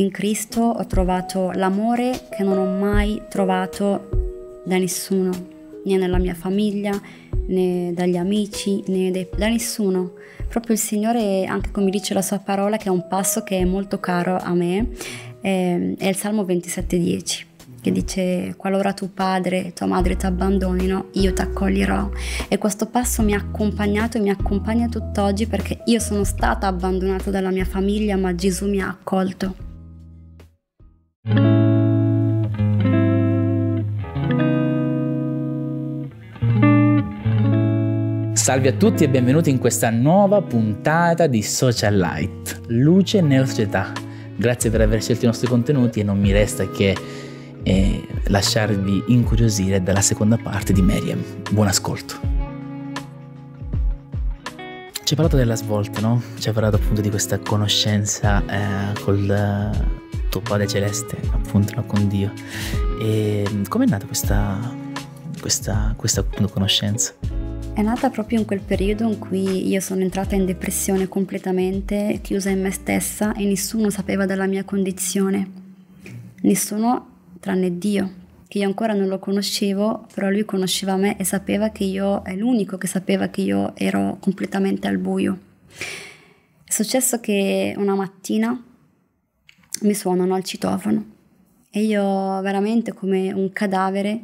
In Cristo ho trovato l'amore che non ho mai trovato da nessuno, né nella mia famiglia, né dagli amici, né dai, da nessuno. Proprio il Signore, anche come dice la sua parola, che è un passo che è molto caro a me, eh, è il Salmo 27,10 che dice qualora tuo padre e tua madre ti abbandonino, io ti accoglierò. E questo passo mi ha accompagnato e mi accompagna tutt'oggi perché io sono stata abbandonata dalla mia famiglia, ma Gesù mi ha accolto. Salve a tutti e benvenuti in questa nuova puntata di Social Light, luce nella società. Grazie per aver scelto i nostri contenuti e non mi resta che eh, lasciarvi incuriosire dalla seconda parte di Meriem. Buon ascolto. Ci hai parlato della svolta, no? Ci hai parlato appunto di questa conoscenza eh, col, tuo Padre Celeste appuntano con Dio. E mm, com'è nata questa, questa, questa conoscenza? È nata proprio in quel periodo in cui io sono entrata in depressione completamente, chiusa in me stessa e nessuno sapeva della mia condizione. Nessuno tranne Dio, che io ancora non lo conoscevo, però lui conosceva me e sapeva che io, è l'unico che sapeva che io ero completamente al buio. È successo che una mattina mi suonano al citofono e io veramente come un cadavere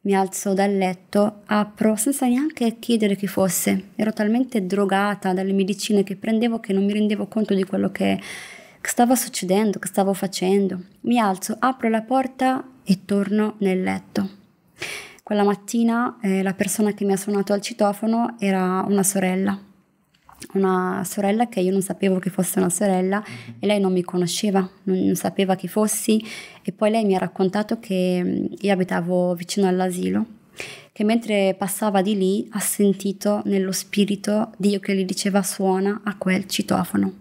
mi alzo dal letto, apro senza neanche chiedere chi fosse. Ero talmente drogata dalle medicine che prendevo che non mi rendevo conto di quello che, che stava succedendo, che stavo facendo. Mi alzo, apro la porta e torno nel letto. Quella mattina eh, la persona che mi ha suonato al citofono era una sorella una sorella che io non sapevo che fosse una sorella e lei non mi conosceva, non, non sapeva chi fossi e poi lei mi ha raccontato che mm, io abitavo vicino all'asilo, che mentre passava di lì ha sentito nello spirito Dio che gli diceva suona a quel citofono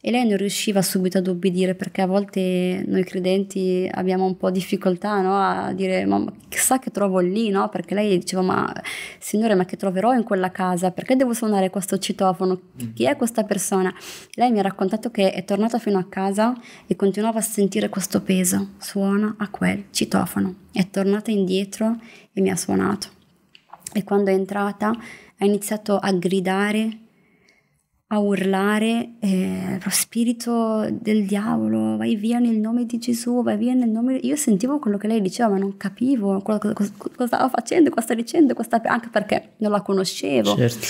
e lei non riusciva subito ad obbedire perché a volte noi credenti abbiamo un po' difficoltà no? a dire ma chissà che trovo lì, no? perché lei diceva ma signore ma che troverò in quella casa, perché devo suonare questo citofono, chi è questa persona? Lei mi ha raccontato che è tornata fino a casa e continuava a sentire questo peso, suona a quel citofono, è tornata indietro e mi ha suonato e quando è entrata ha iniziato a gridare a urlare eh, lo spirito del diavolo, vai via nel nome di Gesù, vai via nel nome di... Io sentivo quello che lei diceva, ma non capivo cosa, cosa, cosa stava facendo, cosa stava dicendo, cosa stava... anche perché non la conoscevo. Certo.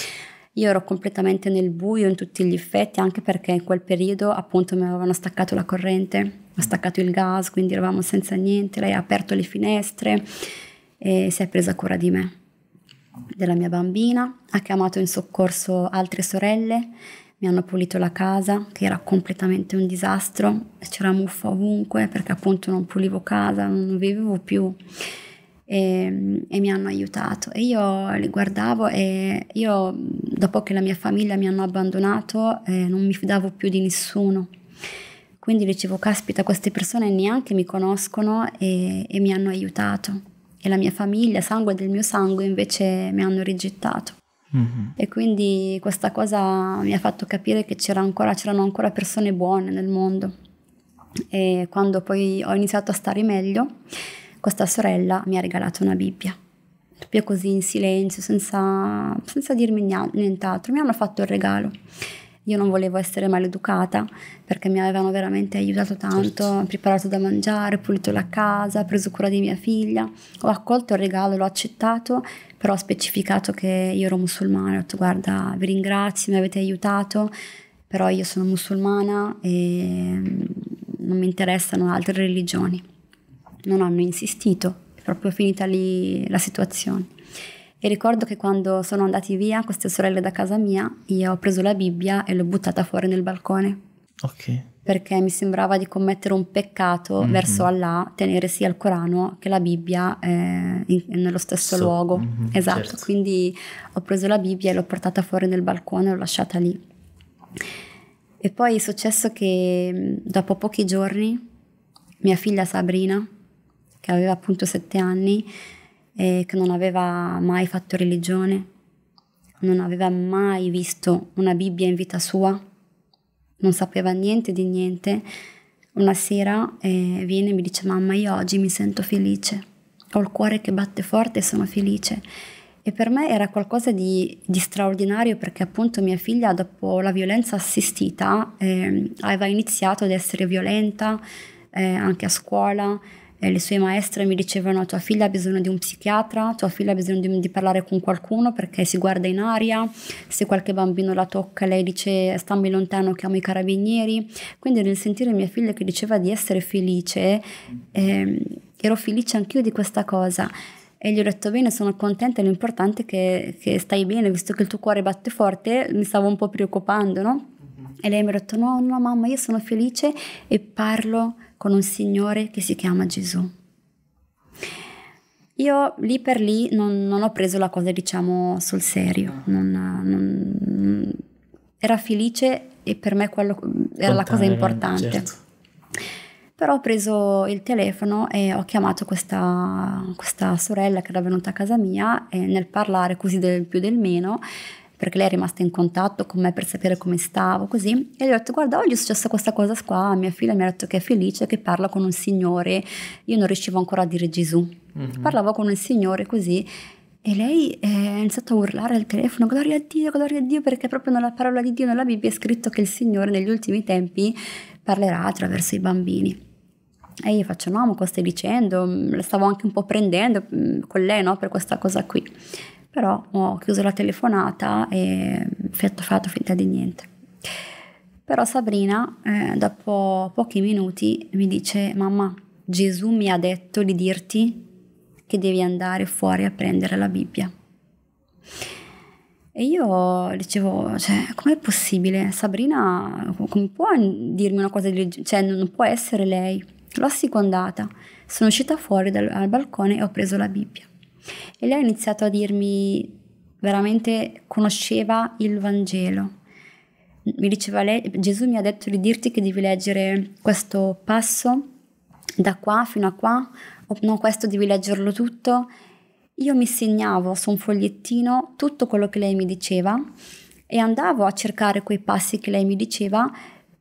Io ero completamente nel buio in tutti gli effetti, anche perché in quel periodo appunto mi avevano staccato la corrente, mi ha staccato il gas, quindi eravamo senza niente, lei ha aperto le finestre e si è presa cura di me della mia bambina, ha chiamato in soccorso altre sorelle, mi hanno pulito la casa che era completamente un disastro, c'era muffa ovunque perché appunto non pulivo casa, non vivevo più e, e mi hanno aiutato e io li guardavo e io dopo che la mia famiglia mi hanno abbandonato eh, non mi fidavo più di nessuno. Quindi dicevo, caspita, queste persone neanche mi conoscono e, e mi hanno aiutato e la mia famiglia, sangue del mio sangue, invece mi hanno rigettato. Mm-hmm. E quindi questa cosa mi ha fatto capire che c'era ancora, c'erano ancora persone buone nel mondo. E quando poi ho iniziato a stare meglio, questa sorella mi ha regalato una Bibbia. Proprio così in silenzio, senza, senza dirmi nient'altro. Mi hanno fatto il regalo. Io non volevo essere maleducata perché mi avevano veramente aiutato tanto, certo. preparato da mangiare, pulito la casa, preso cura di mia figlia. Ho accolto il regalo, l'ho accettato, però ho specificato che io ero musulmana. Ho detto guarda, vi ringrazio, mi avete aiutato, però io sono musulmana e mm, non mi interessano altre religioni. Non hanno insistito, è proprio finita lì la situazione. E ricordo che quando sono andati via queste sorelle da casa mia, io ho preso la Bibbia e l'ho buttata fuori nel balcone. Ok. Perché mi sembrava di commettere un peccato mm-hmm. verso Allah tenere sia il Corano che la Bibbia eh, in, nello stesso so, luogo. Mm-hmm, esatto, certo. quindi ho preso la Bibbia e l'ho portata fuori nel balcone e l'ho lasciata lì. E poi è successo che mm, dopo pochi giorni mia figlia Sabrina, che aveva appunto sette anni, e che non aveva mai fatto religione, non aveva mai visto una Bibbia in vita sua, non sapeva niente di niente, una sera eh, viene e mi dice mamma io oggi mi sento felice, ho il cuore che batte forte e sono felice. E per me era qualcosa di, di straordinario perché appunto mia figlia dopo la violenza assistita eh, aveva iniziato ad essere violenta eh, anche a scuola, eh, le sue maestre mi dicevano tua figlia ha bisogno di un psichiatra, tua figlia ha bisogno di, di, parlare con qualcuno perché si guarda in aria, se qualche bambino la tocca lei dice stammi lontano, chiamo i carabinieri. Quindi nel sentire mia figlia che diceva di essere felice, eh, ero felice anch'io di questa cosa. E gli ho detto bene, sono contenta, l'importante è che, che stai bene, visto che il tuo cuore batte forte, mi stavo un po' preoccupando, no? E lei mi ha detto no, no mamma, io sono felice e parlo con un Signore che si chiama Gesù. Io lì per lì non, non ho preso la cosa, diciamo, sul serio. Ah. Non, non, era felice e per me quello era la cosa importante. Certo. Però ho preso il telefono e ho chiamato questa, questa sorella che era venuta a casa mia e nel parlare così del più del meno perché lei è rimasta in contatto con me per sapere come stavo, così, e gli ho detto guarda oggi è successa questa cosa qua, mia figlia mi ha detto che è felice, che parla con un signore, io non riuscivo ancora a dire Gesù, mm-hmm. parlavo con un signore così e lei eh, ha iniziato a urlare al telefono, gloria a Dio, gloria a Dio, perché proprio nella parola di Dio, nella Bibbia è scritto che il Signore negli ultimi tempi parlerà attraverso i bambini. E io faccio, no, ma cosa stai dicendo? Mm, la stavo anche un po' prendendo mm, con lei, no, per questa cosa qui. Però ho chiuso la telefonata e mm, fatto, fatto finta di niente. Però Sabrina, eh, dopo pochi minuti, mi dice, mamma, Gesù mi ha detto di dirti che devi andare fuori a prendere la Bibbia. E io dicevo, cioè, com'è possibile? Sabrina, come può dirmi una cosa di genere? Cioè, non può essere lei. L'ho assicondata. Sono uscita fuori dal balcone e ho preso la Bibbia. E lei ha iniziato a dirmi, veramente conosceva il Vangelo. Mi diceva lei, Gesù mi ha detto di dirti che devi leggere questo passo da qua fino a qua, o no, questo devi leggerlo tutto. Io mi segnavo su un fogliettino tutto quello che lei mi diceva e andavo a cercare quei passi che lei mi diceva,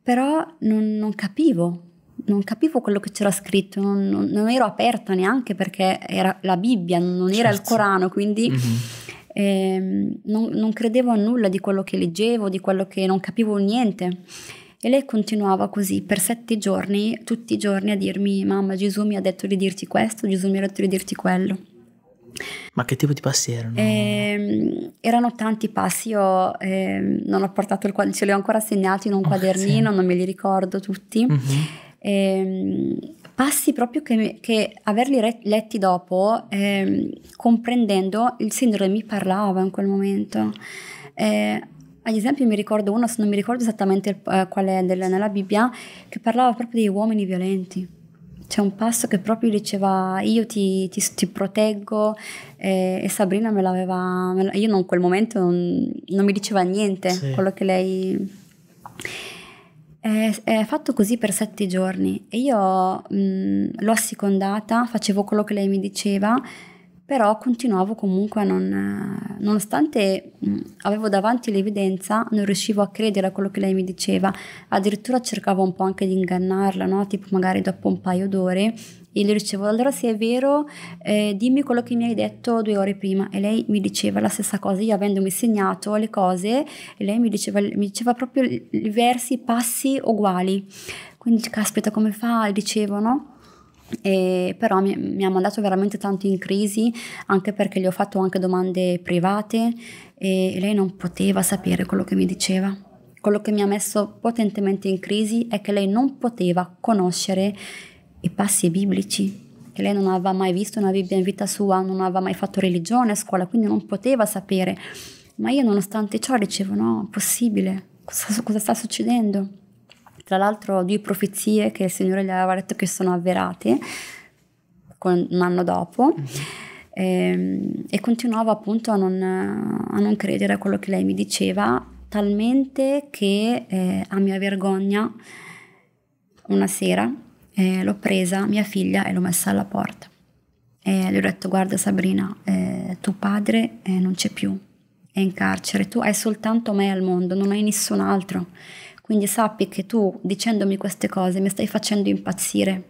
però non, non capivo non capivo quello che c'era scritto, non, non, non, ero aperta neanche perché era la Bibbia, non certo. era il certo. Corano, quindi mm-hmm. eh, non, non, credevo a nulla di quello che leggevo, di quello che non capivo niente. E lei continuava così per sette giorni, tutti i giorni a dirmi, mamma Gesù mi ha detto di dirti questo, Gesù mi ha detto di dirti quello. Ma che tipo di passi erano? Eh, erano tanti passi, io eh, non ho portato il quadernino, ce li ho ancora segnati in un quadernino, sì. non me li ricordo tutti. Mm-hmm eh, passi proprio che, che averli re- letti dopo, eh, comprendendo il sindrome mi parlava in quel momento. Eh, ad esempio mi ricordo uno, non mi ricordo esattamente eh, quale è del, nella Bibbia, che parlava proprio degli uomini violenti. C'è un passo che proprio diceva io ti, ti, ti proteggo eh, e Sabrina me l'aveva, me la, io in quel momento non, non mi diceva niente sì. quello che lei... È, fatto così per sette giorni e io mh, mhmm, l'ho assicondata, facevo quello che lei mi diceva però continuavo comunque a non, nonostante mm, avevo davanti l'evidenza, non riuscivo a credere a quello che lei mi diceva, addirittura cercavo un po' anche di ingannarla, no? tipo magari dopo un paio d'ore e le dicevo allora se è vero eh, dimmi quello che mi hai detto due ore prima e lei mi diceva la stessa cosa, io avendomi segnato le cose e lei mi diceva, mi diceva proprio i versi, i passi uguali, quindi caspita come fa? dicevo no? E però mi, mi, ha mandato veramente tanto in crisi anche perché gli ho fatto anche domande private e lei non poteva sapere quello che mi diceva. Quello che mi ha messo potentemente in crisi è che lei non poteva conoscere i passi biblici, che lei non aveva mai visto una Bibbia in vita sua, non aveva mai fatto religione a scuola, quindi non poteva sapere. Ma io nonostante ciò dicevo no, possibile, cosa, cosa sta succedendo? tra l'altro due profezie che il Signore gli aveva detto che sono avverate con, un anno dopo. Mm-hmm. Ehm, e, e, continuavo appunto a non, a non, credere a quello che lei mi diceva, talmente che eh, a mia vergogna una sera eh, l'ho presa mia figlia e l'ho messa alla porta. E le ho detto guarda Sabrina, eh, tuo padre eh, non c'è più, è in carcere, tu hai soltanto me al mondo, non hai nessun altro. Quindi sappi che tu dicendomi queste cose mi stai facendo impazzire.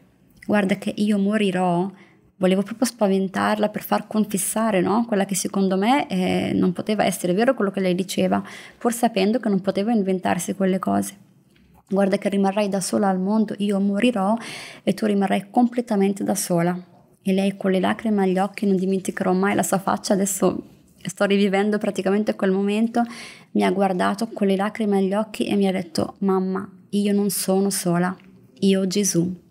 Guarda che io morirò. Volevo proprio spaventarla per far confessare no? quella che secondo me eh, non poteva essere vero quello che lei diceva, pur sapendo che non poteva inventarsi quelle cose. Guarda che rimarrai da sola al mondo, io morirò e tu rimarrai completamente da sola. E lei con le lacrime agli occhi non dimenticherò mai la sua faccia, adesso sto rivivendo praticamente quel momento, mi ha guardato con le lacrime agli occhi e mi ha detto, mamma, io non sono sola, io ho Gesù.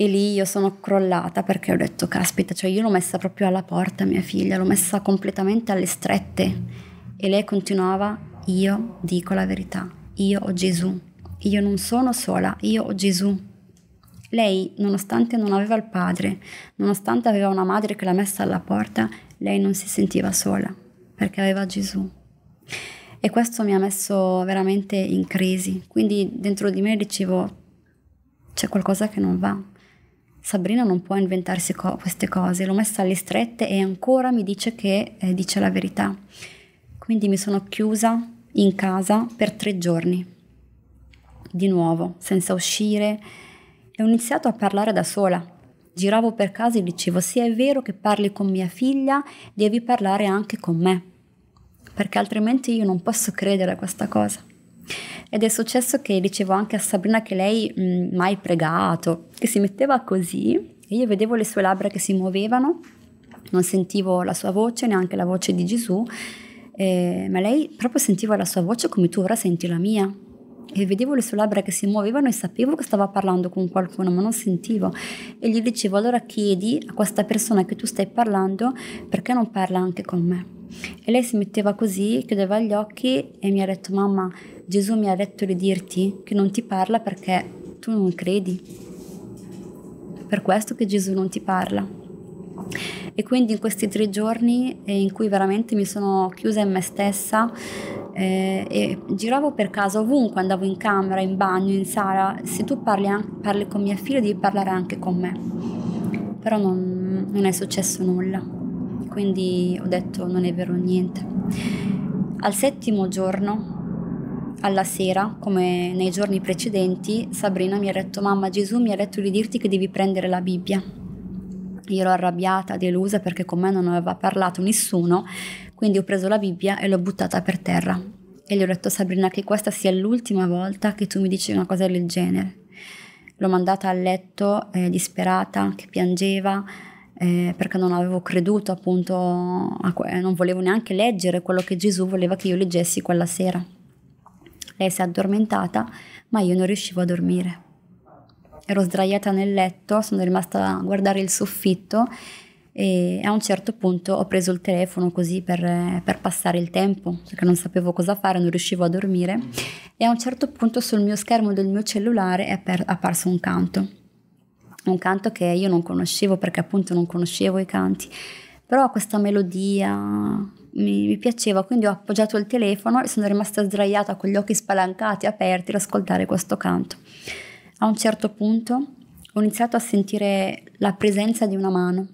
E lì io sono crollata perché ho detto, caspita, cioè io l'ho messa proprio alla porta mia figlia, l'ho messa completamente alle strette. E lei continuava, io dico la verità, io ho Gesù, io non sono sola, io ho Gesù. Lei, nonostante non aveva il padre, nonostante aveva una madre che l'ha messa alla porta, lei non si sentiva sola perché aveva Gesù. E questo mi ha messo veramente in crisi. Quindi dentro di me dicevo, c'è qualcosa che non va. Sabrina non può inventarsi co queste cose, l'ho messa alle strette e ancora mi dice che eh, dice la verità. Quindi mi sono chiusa in casa per tre giorni, di nuovo, senza uscire, e ho iniziato a parlare da sola, giravo per casa e dicevo se è vero che parli con mia figlia, devi parlare anche con me, perché altrimenti io non posso credere a questa cosa. Ed è successo che dicevo anche a Sabrina che lei mh, mai pregato, che si metteva così e io vedevo le sue labbra che si muovevano, non sentivo la sua voce, neanche la voce di Gesù, eh, ma lei proprio sentiva la sua voce come tu ora senti la mia e vedevo le sue labbra che si muovevano e sapevo che stava parlando con qualcuno, ma non sentivo. E gli dicevo allora chiedi a questa persona che tu stai parlando perché non parla anche con me. E lei si metteva così, chiudeva gli occhi e mi ha detto mamma, Gesù mi ha detto di dirti che non ti parla perché tu non credi. Per questo che Gesù non ti parla. E quindi in questi tre giorni eh, in cui veramente mi sono chiusa in me stessa eh, e giravo per casa ovunque, andavo in camera, in bagno, in sala, se tu parli, parli con mia figlia devi parlare anche con me. Però non, non è successo nulla, quindi ho detto non è vero niente. Al settimo giorno alla sera, come nei giorni precedenti, Sabrina mi ha detto: Mamma, Gesù mi ha detto di dirti che devi prendere la Bibbia. Io ero arrabbiata, delusa perché con me non aveva parlato nessuno, quindi ho preso la Bibbia e l'ho buttata per terra. E gli ho detto Sabrina che questa sia l'ultima volta che tu mi dici una cosa del genere. L'ho mandata a letto eh, disperata, che piangeva, eh, perché non avevo creduto appunto, a que- non volevo neanche leggere quello che Gesù voleva che io leggessi quella sera. Lei si è addormentata, ma io non riuscivo a dormire ero sdraiata nel letto, sono rimasta a guardare il soffitto e a un certo punto ho preso il telefono così per, per, passare il tempo, perché non sapevo cosa fare, non riuscivo a dormire e a un certo punto sul mio schermo del mio cellulare è apparso un canto, un canto che io non conoscevo perché appunto non conoscevo i canti, però questa melodia mi, mi piaceva, quindi ho appoggiato il telefono e sono rimasta sdraiata con gli occhi spalancati, aperti, ad ascoltare questo canto. A un certo punto ho iniziato a sentire la presenza di una mano,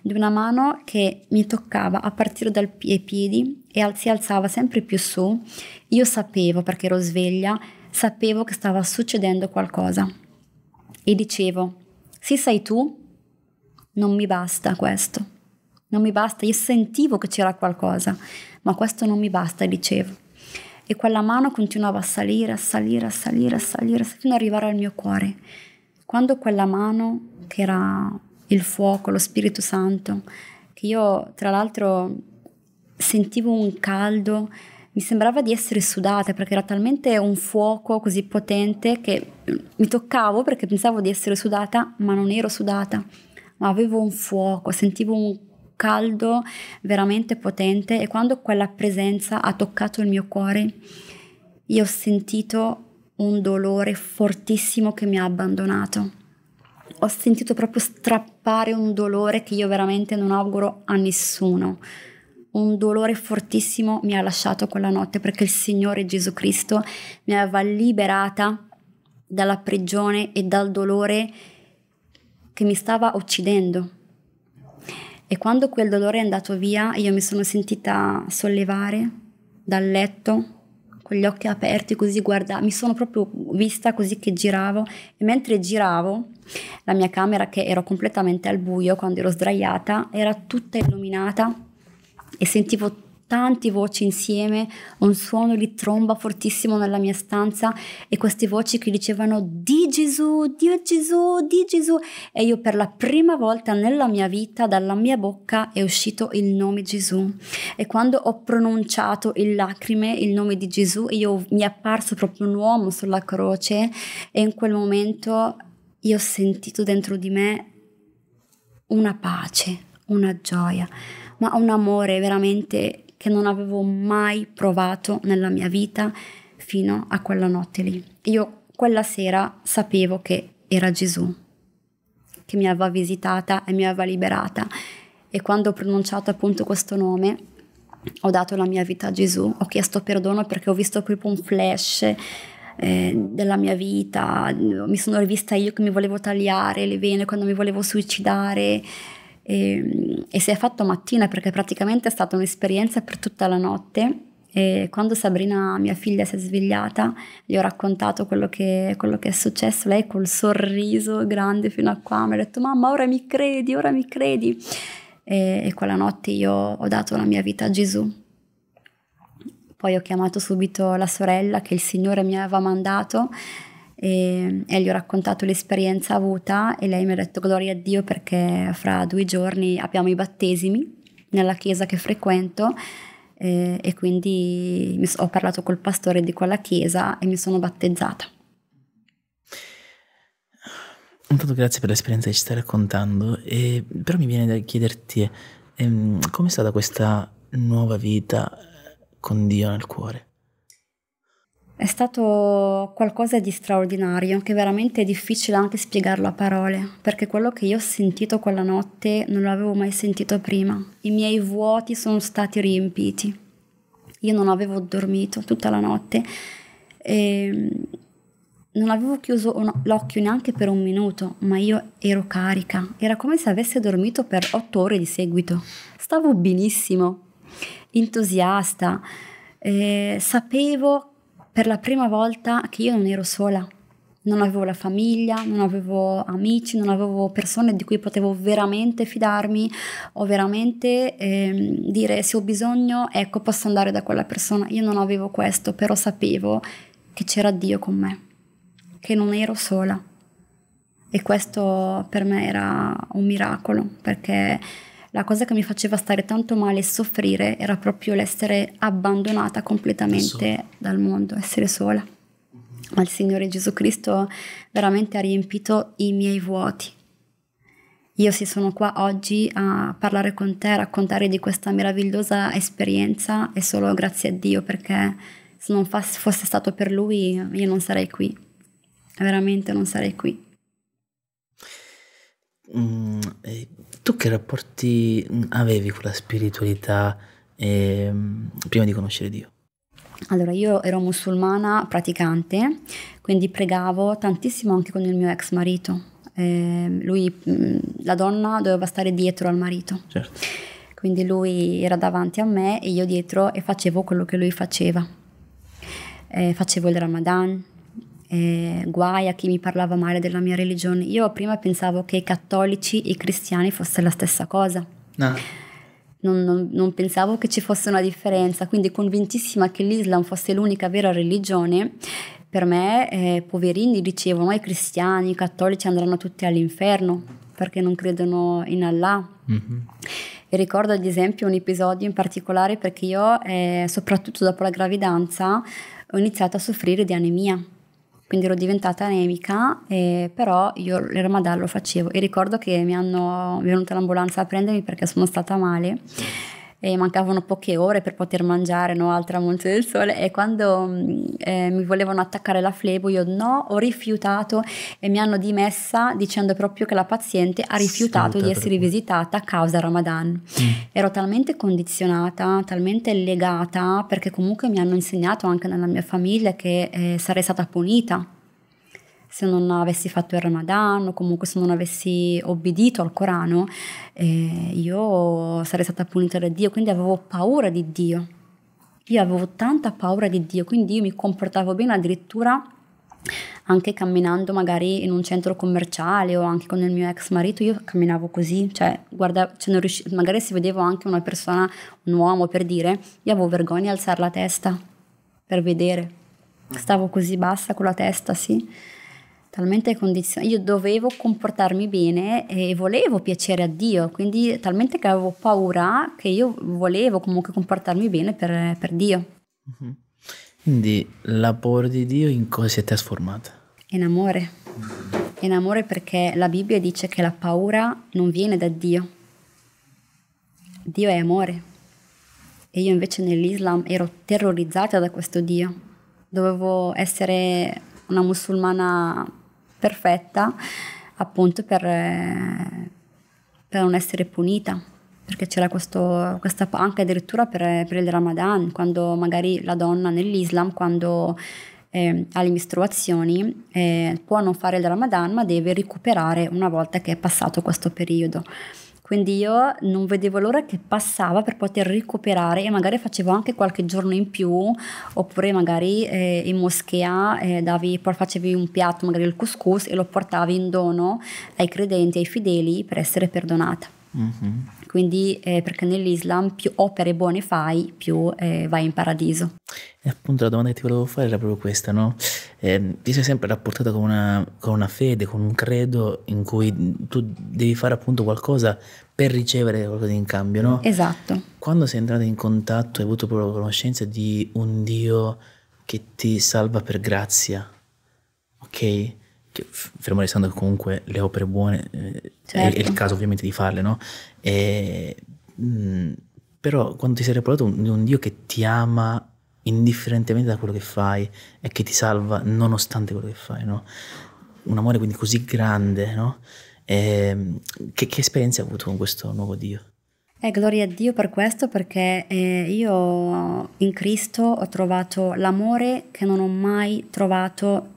di una mano che mi toccava a partire dai piedi e si alzava sempre più su. Io sapevo, perché ero sveglia, sapevo che stava succedendo qualcosa e dicevo, sì sei tu, non mi basta questo, non mi basta, io sentivo che c'era qualcosa, ma questo non mi basta, dicevo e quella mano continuava a salire, a salire, a salire, a salire, fino ad arrivare al mio cuore. Quando quella mano, che era il fuoco, lo Spirito Santo, che io tra l'altro sentivo un caldo, mi sembrava di essere sudata perché era talmente un fuoco così potente che mm, mi toccavo perché pensavo di essere sudata, ma non ero sudata, ma avevo un fuoco, sentivo un caldo veramente potente e quando quella presenza ha toccato il mio cuore, io ho sentito un dolore fortissimo che mi ha abbandonato. Ho sentito proprio strappare un dolore che io veramente non auguro a nessuno. Un dolore fortissimo mi ha lasciato quella notte perché il Signore Gesù Cristo mi aveva liberata dalla prigione e dal dolore che mi stava uccidendo. E quando quel dolore è andato via io mi sono sentita sollevare dal letto, con gli occhi aperti, così guarda, mi sono proprio vista così che giravo e mentre giravo la mia camera che ero completamente al buio quando ero sdraiata era tutta illuminata e sentivo importanti voci insieme, un suono di tromba fortissimo nella mia stanza e queste voci che dicevano di Gesù, Dio Gesù, di Gesù e io per la prima volta nella mia vita dalla mia bocca è uscito il nome Gesù e quando ho pronunciato in lacrime il nome di Gesù io, mi è apparso proprio un uomo sulla croce e in quel momento io ho sentito dentro di me una pace, una gioia, ma un amore veramente che non avevo mai provato nella mia vita fino a quella notte lì. Io quella sera sapevo che era Gesù che mi aveva visitata e mi aveva liberata e quando ho pronunciato appunto questo nome ho dato la mia vita a Gesù, ho chiesto perdono perché ho visto proprio un flash eh, della mia vita, mi sono rivista io che mi volevo tagliare le vene quando mi volevo suicidare, e, ehm, e si è fatto mattina perché praticamente è stata un'esperienza per tutta la notte. E quando Sabrina, mia figlia, si è svegliata, gli ho raccontato quello che, quello che è successo. Lei col sorriso grande fino a qua mi ha detto: Mamma, ora mi credi, ora mi credi. E, e quella notte io ho dato la mia vita a Gesù. Poi ho chiamato subito la sorella che il Signore mi aveva mandato e, e, gli ho raccontato l'esperienza avuta e lei mi ha detto gloria a Dio perché fra due giorni abbiamo i battesimi nella chiesa che frequento eh, e quindi ho parlato col pastore di quella chiesa e mi sono battezzata. Intanto grazie per l'esperienza che ci stai raccontando, e, però mi viene da chiederti ehm, è stata questa nuova vita con Dio nel cuore? È stato qualcosa di straordinario, che veramente è difficile anche spiegarlo a parole, perché quello che io ho sentito quella notte non l'avevo mai sentito prima. I miei vuoti sono stati riempiti. Io non avevo dormito tutta la notte e mm, non avevo chiuso l'occhio neanche per un minuto, ma io ero carica. Era come se avesse dormito per otto ore di seguito. Stavo benissimo, entusiasta. Eh, sapevo per la prima volta che io non ero sola. Non avevo la famiglia, non avevo amici, non avevo persone di cui potevo veramente fidarmi o veramente eh, dire se ho bisogno, ecco, posso andare da quella persona. Io non avevo questo, però sapevo che c'era Dio con me, che non ero sola. E questo per me era un miracolo, perché la cosa che mi faceva stare tanto male e soffrire era proprio l'essere abbandonata completamente dal mondo, essere sola. Mm-hmm. Ma il Signore Gesù Cristo veramente ha riempito i miei vuoti. Io sì sono qua oggi a parlare con te, a raccontare di questa meravigliosa esperienza e solo grazie a Dio perché se non fosse stato per Lui io non sarei qui. Veramente non sarei qui. Mm, tu che rapporti avevi con la spiritualità eh, prima di conoscere Dio? Allora, io ero musulmana praticante, quindi pregavo tantissimo anche con il mio ex marito. Eh, lui, mm, la donna doveva stare dietro al marito. Certo. Quindi lui era davanti a me e io dietro e facevo quello che lui faceva. Eh, facevo il Ramadan, eh, guai a chi mi parlava male della mia religione. Io prima pensavo che i cattolici e i cristiani fossero la stessa cosa. No. Non, non, non, pensavo che ci fosse una differenza, quindi convintissima che l'Islam fosse l'unica vera religione, per me eh, poverini dicevano i cristiani, i cattolici andranno tutti all'inferno perché non credono in Allah. Mm-hmm. E ricordo ad esempio un episodio in particolare perché io, eh, soprattutto dopo la gravidanza, ho iniziato a soffrire di anemia quindi ero diventata anemica, eh, però io il Ramadan lo facevo e ricordo che mi hanno venuta l'ambulanza a prendermi perché sono stata male e mancavano poche ore per poter mangiare no, al tramonto del sole e quando mm, eh, mi volevano attaccare la flebo io no, ho rifiutato e mi hanno dimessa dicendo proprio che la paziente ha rifiutato Senta, di essere visitata a causa Ramadan. Mm. Ero talmente condizionata, talmente legata perché comunque mi hanno insegnato anche nella mia famiglia che eh, sarei stata punita se non avessi fatto il Ramadan o comunque se non avessi obbedito al Corano, eh, io sarei stata punita da Dio, quindi avevo paura di Dio. Io avevo tanta paura di Dio, quindi io mi comportavo bene addirittura anche camminando magari in un centro commerciale o anche con il mio ex marito, io camminavo così, cioè, guarda, cioè riusci- magari si vedevo anche una persona, un uomo per dire, io avevo vergogna di alzare la testa per vedere, stavo così bassa con la testa, sì talmente condizionata, io dovevo comportarmi bene e volevo piacere a Dio, quindi talmente che avevo paura che io volevo comunque comportarmi bene per, per Dio. Mm-hmm. Quindi la paura di Dio in cosa si è trasformata? In amore. Mhm. In amore perché la Bibbia dice che la paura non viene da Dio. Dio è amore. E io invece nell'Islam ero terrorizzata da questo Dio. Dovevo essere una musulmana perfetta appunto per, eh, per non essere punita perché c'era questo, questa anche addirittura per, per, il Ramadan quando magari la donna nell'Islam quando eh, ha le mestruazioni eh, può non fare il Ramadan ma deve recuperare una volta che è passato questo periodo quindi io non vedevo l'ora che passava per poter recuperare e magari facevo anche qualche giorno in più, oppure magari eh, in moschea eh, davi, facevi un piatto, magari il couscous, e lo portavi in dono ai credenti, ai fedeli per essere perdonata. Mm-hmm quindi eh, perché nell'Islam più opere buone fai, più eh, vai in paradiso. E appunto la domanda che ti volevo fare era proprio questa, no? Eh, ti sei sempre rapportata con una, con una, fede, con un credo in cui tu devi fare appunto qualcosa per ricevere qualcosa in cambio, no? Esatto. Quando sei entrato in contatto hai avuto proprio la conoscenza di un Dio che ti salva per grazia, ok? che fermo restando che comunque le opere buone eh, certo. è, è, il certo. caso ovviamente di farle, no? E, mh, mm, però quando ti sei riprovato di un, un Dio che ti ama indifferentemente da quello che fai e che ti salva nonostante quello che fai, no? Un amore quindi così grande, no? E, ehm, che, che esperienza hai avuto con questo nuovo Dio? Eh, gloria a Dio per questo perché eh, io in Cristo ho trovato l'amore che non ho mai trovato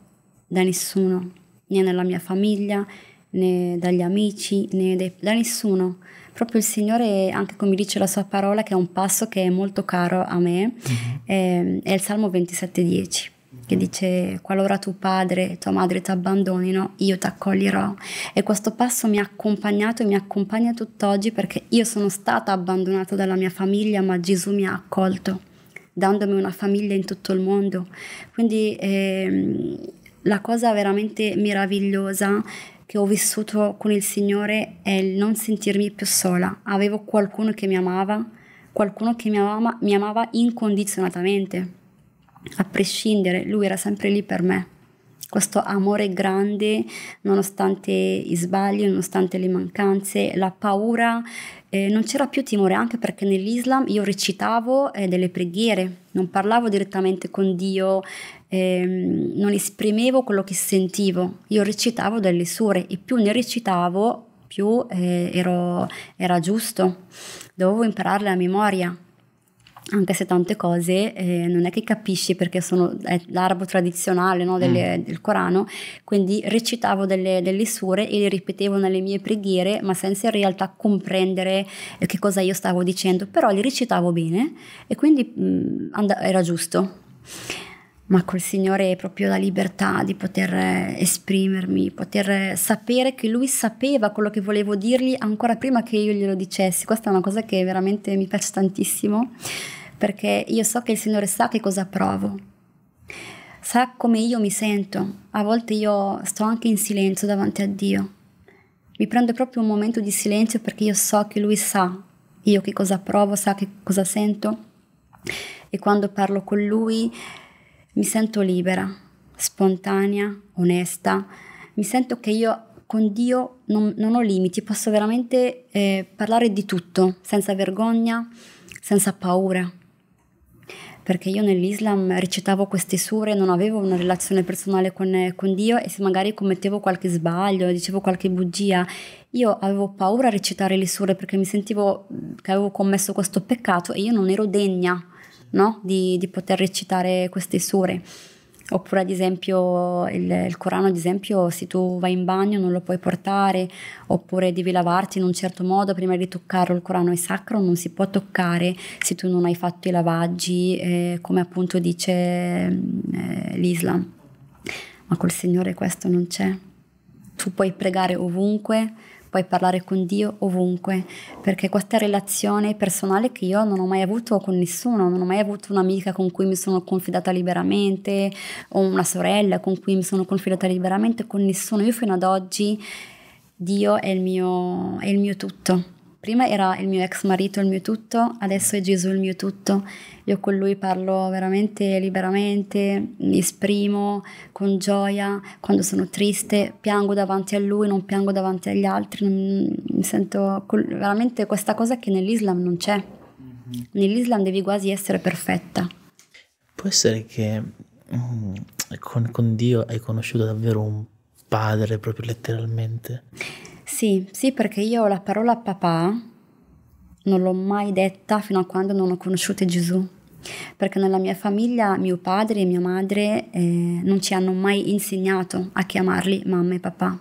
da nessuno né nella mia famiglia, né dagli amici, né dai, da nessuno. Proprio il Signore, anche come dice la sua parola, che è un passo che è molto caro a me, eh, è il Salmo 27,10 che dice qualora tuo padre e tua madre ti abbandonino, io ti accoglierò. E questo passo mi ha accompagnato e mi accompagna tutt'oggi perché io sono stata abbandonata dalla mia famiglia, ma Gesù mi ha accolto, dandomi una famiglia in tutto il mondo. Quindi eh, la cosa veramente meravigliosa che ho vissuto con il Signore è il non sentirmi più sola. Avevo qualcuno che mi amava, qualcuno che mi amava, mi amava incondizionatamente. A prescindere, lui era sempre lì per me questo amore grande nonostante i sbagli, nonostante le mancanze, la paura, eh, non c'era più timore anche perché nell'Islam io recitavo eh, delle preghiere, non parlavo direttamente con Dio, ehm, non esprimevo quello che sentivo, io recitavo delle sure e più ne recitavo più eh, ero, era giusto, dovevo imparare la memoria anche se tante cose eh, non è che capisci perché sono l'arabo tradizionale no, delle, mm. del Corano, quindi recitavo delle, delle, sure e le ripetevo nelle mie preghiere, ma senza in realtà comprendere eh, che cosa io stavo dicendo, però le recitavo bene e quindi mh, mm, era giusto ma col Signore è proprio la libertà di poter eh, esprimermi, poter eh, sapere che Lui sapeva quello che volevo dirgli ancora prima che io glielo dicessi. Questa è una cosa che veramente mi piace tantissimo, perché io so che il Signore sa che cosa provo, sa come io mi sento. A volte io sto anche in silenzio davanti a Dio. Mi prendo proprio un momento di silenzio perché io so che Lui sa io che cosa provo, sa che cosa sento. E quando parlo con Lui mi sento libera, spontanea, onesta, mi sento che io con Dio non, non ho limiti, posso veramente eh, parlare di tutto, senza vergogna, senza paura. Perché io nell'Islam recitavo queste sure, non avevo una relazione personale con, con Dio e se magari commettevo qualche sbaglio, dicevo qualche bugia, io avevo paura a recitare le sure perché mi sentivo mm, che avevo commesso questo peccato e io non ero degna no? di, di, poter recitare queste sure. Oppure ad esempio il, il, Corano, ad esempio, se tu vai in bagno non lo puoi portare, oppure devi lavarti in un certo modo prima di toccarlo, il Corano è sacro, non si può toccare se tu non hai fatto i lavaggi, eh, come appunto dice mm, eh, l'Islam. Ma col Signore questo non c'è. Tu puoi pregare ovunque, puoi parlare con Dio ovunque, perché questa relazione personale che io non ho mai avuto con nessuno, non ho mai avuto un'amica con cui mi sono confidata liberamente o una sorella con cui mi sono confidata liberamente, con nessuno, io fino ad oggi Dio è il mio, è il mio tutto. Prima era il mio ex marito il mio tutto, adesso è Gesù il mio tutto. Io con lui parlo veramente liberamente, mi esprimo con gioia, quando sono triste piango davanti a lui, non piango davanti agli altri, non, mi sento veramente questa cosa che nell'Islam non c'è. Mm-hmm. Nell'Islam devi quasi essere perfetta. Può essere che mm, con, con Dio hai conosciuto davvero un padre, proprio letteralmente? Sì, sì, perché io la parola papà non l'ho mai detta fino a quando non ho conosciuto Gesù, perché nella mia famiglia mio padre e mia madre eh, non ci hanno mai insegnato a chiamarli mamma e papà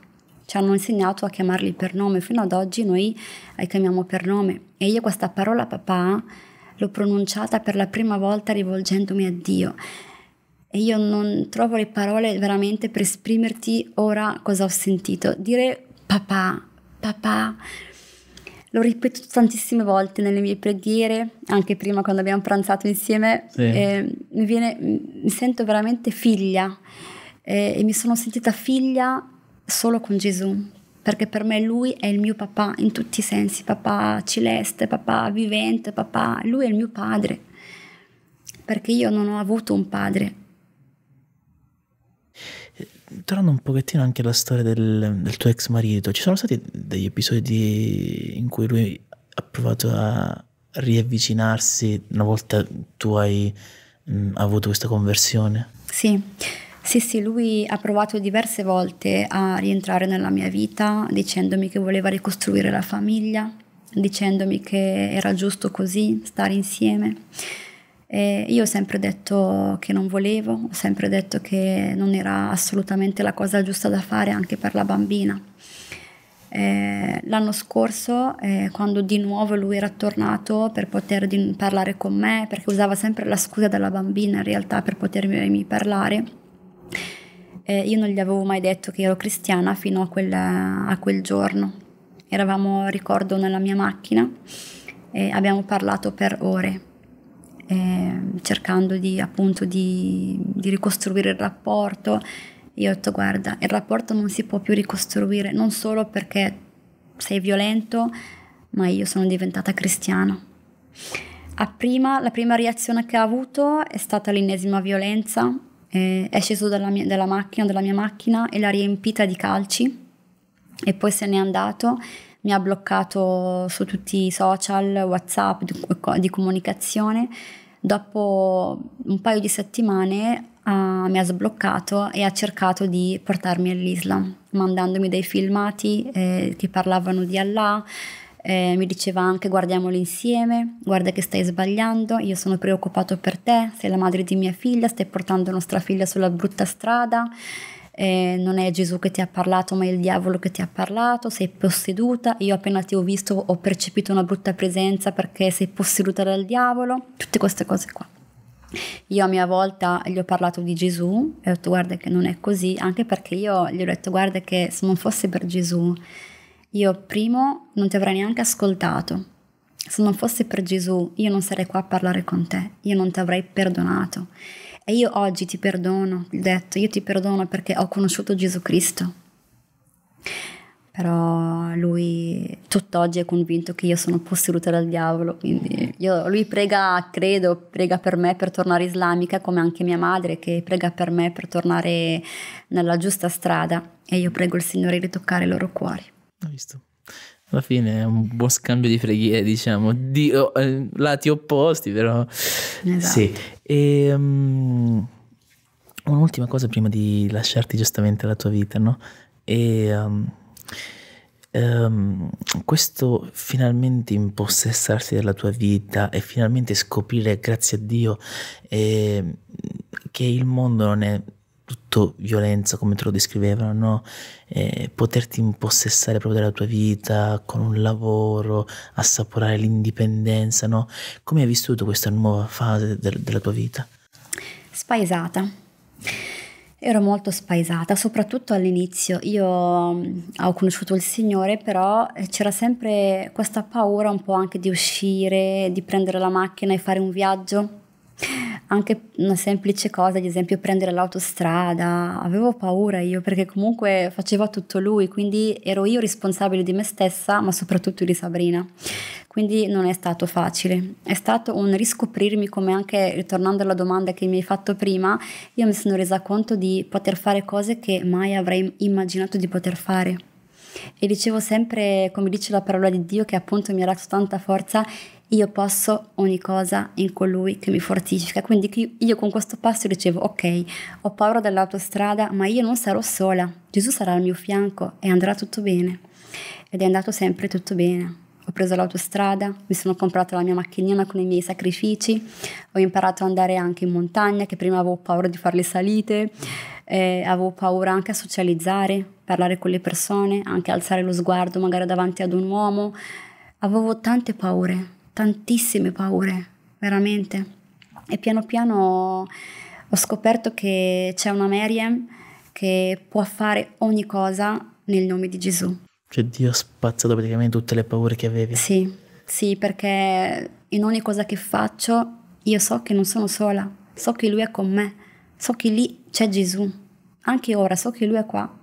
ci hanno insegnato a chiamarli per nome, fino ad oggi noi li chiamiamo per nome. E io questa parola papà l'ho pronunciata per la prima volta rivolgendomi a Dio. E io non trovo le parole veramente per esprimerti ora cosa ho sentito. Dire papà, papà. L'ho ripetuto tantissime volte nelle mie preghiere, anche prima quando abbiamo pranzato insieme. Sì. Eh, mi, viene, mi, sento veramente figlia eh, e mi sono sentita figlia solo con Gesù, perché per me lui è il mio papà in tutti i sensi, papà celeste, papà vivente, papà, lui è il mio padre, perché io non ho avuto un padre, tornando un pochettino anche alla storia del, del tuo ex marito, ci sono stati degli episodi in cui lui ha provato a riavvicinarsi una volta tu hai mh, avuto questa conversione? Sì. Sì, sì, lui ha provato diverse volte a rientrare nella mia vita dicendomi che voleva ricostruire la famiglia, dicendomi che era giusto così, stare insieme. E io ho sempre detto che non volevo, ho sempre detto che non era assolutamente la cosa giusta da fare anche per la bambina. Eh, l'anno scorso, eh, quando di nuovo lui era tornato per poter parlare con me, perché usava sempre la scusa della bambina in realtà per potermi parlare, eh, io non gli avevo mai detto che ero cristiana fino a quel, a quel giorno. Eravamo, ricordo, nella mia macchina e abbiamo parlato per ore eh, cercando di, appunto di, di ricostruire il rapporto. Io ho detto guarda, il rapporto non si può più ricostruire, non solo perché sei violento, ma io sono diventata cristiana. Prima, la prima reazione che ha avuto è stata l'ennesima violenza, eh, è sceso dalla mia, dalla macchina, dalla mia macchina e l'ha riempita di calci e poi se n'è andato mi ha bloccato su tutti i social, WhatsApp di, comunicazione. Dopo un paio di settimane uh, mi ha sbloccato e ha cercato di portarmi all'Islam, mandandomi dei filmati eh, che parlavano di Allah. Eh, mi diceva anche guardiamolo insieme, guarda che stai sbagliando, io sono preoccupato per te, sei la madre di mia figlia, stai portando nostra figlia sulla brutta strada eh, non è Gesù che ti ha parlato ma è il diavolo che ti ha parlato, sei posseduta, io appena ti ho visto ho percepito una brutta presenza perché sei posseduta dal diavolo, tutte queste cose qua. Io a mia volta gli ho parlato di Gesù e ho detto guarda che non è così, anche perché io gli ho detto guarda che se non fosse per Gesù io primo non ti avrei neanche ascoltato, se non fosse per Gesù io non sarei qua a parlare con te, io non ti avrei perdonato. E io oggi ti perdono, ho detto, io ti perdono perché ho conosciuto Gesù Cristo. Però lui tutt'oggi è convinto che io sono posseduta dal diavolo, quindi io, lui prega, credo, prega per me per tornare islamica, come anche mia madre che prega per me per tornare nella giusta strada e io prego il Signore di toccare i loro cuori. Hai visto? alla fine è un buon scambio di preghiere, diciamo, di eh, lati opposti, però. Esatto. Sì. E, um, un'ultima cosa prima di lasciarti giustamente la tua vita, no? E, um, um, ehm, questo finalmente impossessarsi della tua vita e finalmente scoprire, grazie a Dio, eh, che il mondo non è tutto violenza come te lo descrivevano, no? eh, poterti impossessare proprio della tua vita, con un lavoro, assaporare l'indipendenza, no? come hai vissuto questa nuova fase de della tua vita? Spaesata. Ero molto spaesata, soprattutto all'inizio. Io mm, ho conosciuto il Signore, però eh, c'era sempre questa paura un po' anche di uscire, di prendere la macchina e fare un viaggio anche una semplice cosa, ad esempio prendere l'autostrada, avevo paura io perché comunque faceva tutto lui, quindi ero io responsabile di me stessa, ma soprattutto di Sabrina. Quindi non è stato facile, è stato un riscoprirmi come anche ritornando alla domanda che mi hai fatto prima, io mi sono resa conto di poter fare cose che mai avrei immaginato di poter fare. E dicevo sempre, come dice la parola di Dio, che appunto mi ha dato tanta forza, io posso ogni cosa in colui che mi fortifica. Quindi io con questo passo dicevo, ok, ho paura dell'autostrada, ma io non sarò sola, Gesù sarà al mio fianco e andrà tutto bene. Ed è andato sempre tutto bene. Ho preso l'autostrada, mi sono comprata la mia macchinina con i miei sacrifici, ho imparato ad andare anche in montagna, che prima avevo paura di fare le salite, eh, avevo paura anche a socializzare, parlare con le persone, anche alzare lo sguardo magari davanti ad un uomo. Avevo tante paure, tantissime paure, veramente. E piano piano ho scoperto che c'è una Maryam che può fare ogni cosa nel nome di Gesù. Cioè Dio ha spazzato praticamente tutte le paure che avevi. Sì, sì, perché in ogni cosa che faccio io so che non sono sola, so che Lui è con me, so che lì c'è Gesù, anche ora so che Lui è qua.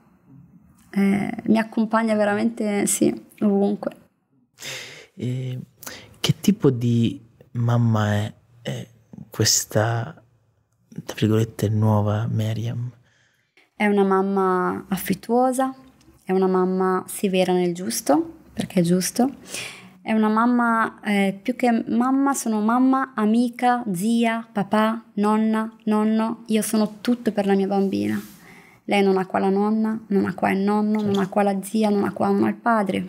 Eh, mi accompagna veramente, sì, ovunque. E tipo di mamma è, è questa, tra virgolette, nuova Miriam? È una mamma affettuosa, è una mamma severa nel giusto, perché è giusto, è una mamma, eh, più che mamma, sono mamma, amica, zia, papà, nonna, nonno, io sono tutto per la mia bambina. Lei non ha qua la nonna, non ha qua il nonno, non certo. ha qua la zia, non ha qua non ha il padre.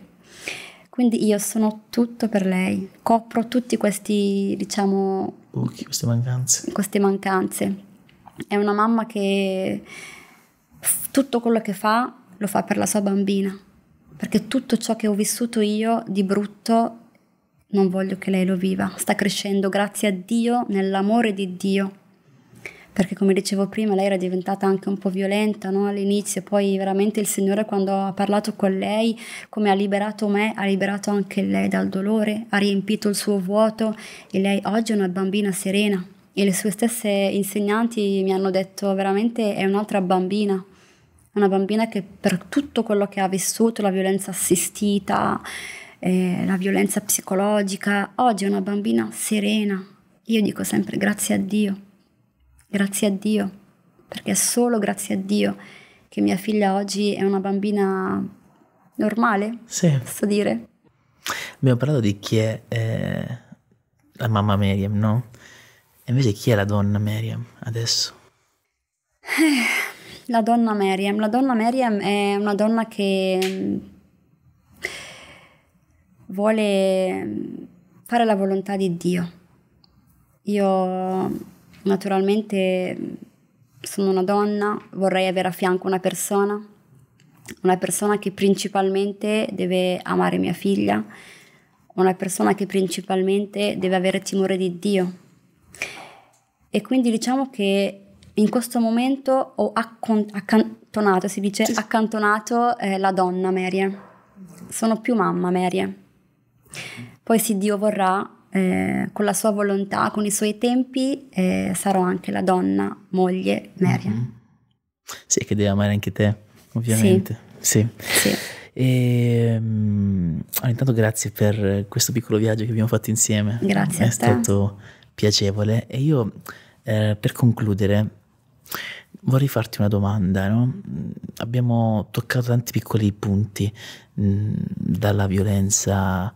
Quindi io sono tutto per lei, copro tutti questi, diciamo... Buchi, queste mancanze. Queste mancanze. È una mamma che tutto quello che fa lo fa per la sua bambina, perché tutto ciò che ho vissuto io di brutto non voglio che lei lo viva. Sta crescendo, grazie a Dio, nell'amore di Dio perché come dicevo prima lei era diventata anche un po' violenta no? all'inizio, poi veramente il Signore quando ha parlato con lei, come ha liberato me, ha liberato anche lei dal dolore, ha riempito il suo vuoto e lei oggi è una bambina serena e le sue stesse insegnanti mi hanno detto veramente è un'altra bambina, una bambina che per tutto quello che ha vissuto, la violenza assistita, eh, la violenza psicologica, oggi è una bambina serena. Io dico sempre grazie a Dio Grazie a Dio, perché è solo grazie a Dio che mia figlia oggi è una bambina normale, sì. posso dire. Abbiamo parlato di chi è eh, la mamma Miriam, no? E invece chi è la donna Miriam adesso? Eh, la donna Miriam. La donna Miriam è una donna che mm, vuole mm, fare la volontà di Dio. Io Naturalmente sono una donna, vorrei avere a fianco una persona, una persona che principalmente deve amare mia figlia, una persona che principalmente deve avere timore di Dio. E quindi diciamo che in questo momento ho accantonato, si dice accantonato eh, la donna Marie. Sono più mamma Marie. Poi se Dio vorrà eh, con la sua volontà, con i suoi tempi, eh, sarò anche la donna, moglie, Marian. Mm-hmm. Sì, che deve amare anche te, ovviamente. Sì. sì. sì. E, um, intanto grazie per questo piccolo viaggio che abbiamo fatto insieme. Grazie. È stato piacevole. E io, eh, per concludere, vorrei farti una domanda. No? Abbiamo toccato tanti piccoli punti, mh, mm, dalla violenza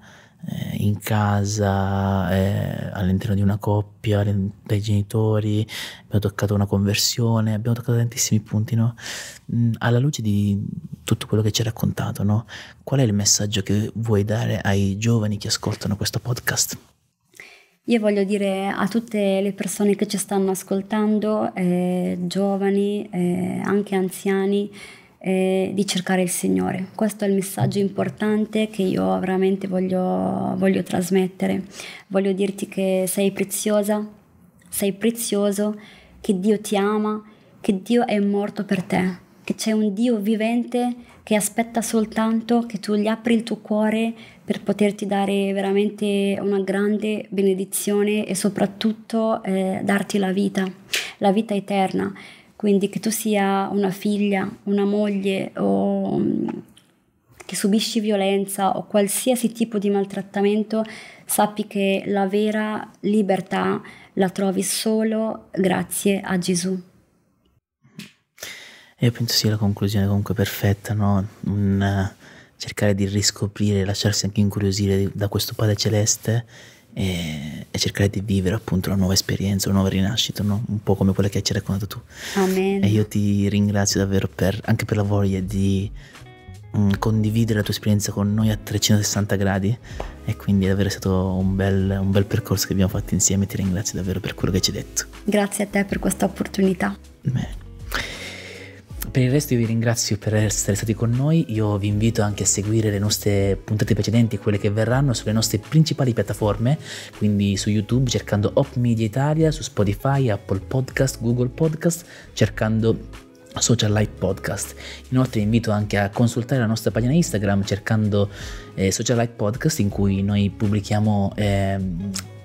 eh, in casa, eh, all'interno di una coppia, dai genitori, abbiamo toccato una conversione, abbiamo toccato tantissimi punti, no? Mm, alla luce di tutto quello che ci hai raccontato, no? qual è il messaggio che vuoi dare ai giovani che ascoltano questo podcast? Io voglio dire a tutte le persone che ci stanno ascoltando, eh, giovani, eh, anche anziani, eh, di cercare il Signore. Questo è il messaggio importante che io veramente voglio, voglio trasmettere. Voglio dirti che sei preziosa, sei prezioso, che Dio ti ama, che Dio è morto per te, che c'è un Dio vivente che aspetta soltanto che tu gli apri il tuo cuore per poterti dare veramente una grande benedizione e soprattutto eh, darti la vita, la vita eterna. Quindi che tu sia una figlia, una moglie o mm, che subisci violenza o qualsiasi tipo di maltrattamento, sappi che la vera libertà la trovi solo grazie a Gesù. Io penso sia la conclusione comunque perfetta, no? Un, eh, cercare di riscoprire, lasciarsi anche incuriosire da questo Padre Celeste e, e, cercare di vivere appunto una nuova esperienza, una nuova rinascita, no? un po' come quella che hai raccontato tu. Amen. E io ti ringrazio davvero per, anche per la voglia di mh, mm, condividere la tua esperienza con noi a 360 gradi e quindi è davvero stato un bel, un bel percorso che abbiamo fatto insieme ti ringrazio davvero per quello che ci hai detto. Grazie a te per questa opportunità. Beh. Per il resto io vi ringrazio per essere stati con noi, io vi invito anche a seguire le nostre puntate precedenti, e quelle che verranno sulle nostre principali piattaforme, quindi su YouTube cercando Op Media Italia, su Spotify, Apple Podcast, Google Podcast, cercando Social Light Podcast. Inoltre vi invito anche a consultare la nostra pagina Instagram cercando eh, Social Light Podcast in cui noi pubblichiamo eh,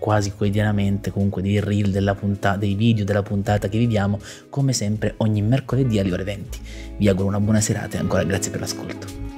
quasi quotidianamente comunque dei reel della puntata, dei video della puntata che viviamo, come sempre ogni mercoledì alle ore 20. Vi auguro una buona serata e ancora grazie per l'ascolto.